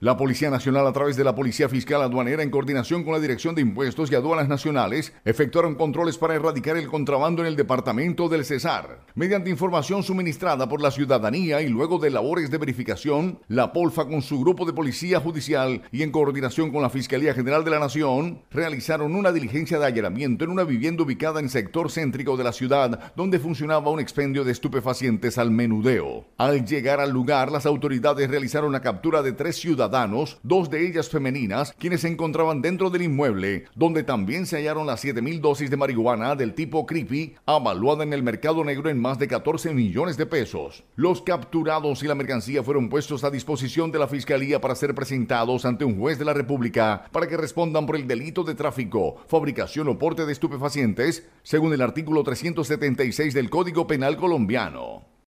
La Policía Nacional, a través de la Policía Fiscal Aduanera, en coordinación con la Dirección de Impuestos y Aduanas Nacionales, efectuaron controles para erradicar el contrabando en el departamento del Cesar. Mediante información suministrada por la ciudadanía y luego de labores de verificación, la Polfa, con su grupo de policía judicial y en coordinación con la Fiscalía General de la Nación, realizaron una diligencia de allanamiento en una vivienda ubicada en sector céntrico de la ciudad, donde funcionaba un expendio de estupefacientes al menudeo. Al llegar al lugar, las autoridades realizaron la captura de tres ciudadanos dos de ellas femeninas, quienes se encontraban dentro del inmueble, donde también se hallaron las 7.000 dosis de marihuana del tipo creepy, avaluada en el mercado negro en más de 14 millones de pesos. Los capturados y la mercancía fueron puestos a disposición de la Fiscalía para ser presentados ante un juez de la República para que respondan por el delito de tráfico, fabricación o porte de estupefacientes, según el artículo 376 del Código Penal colombiano.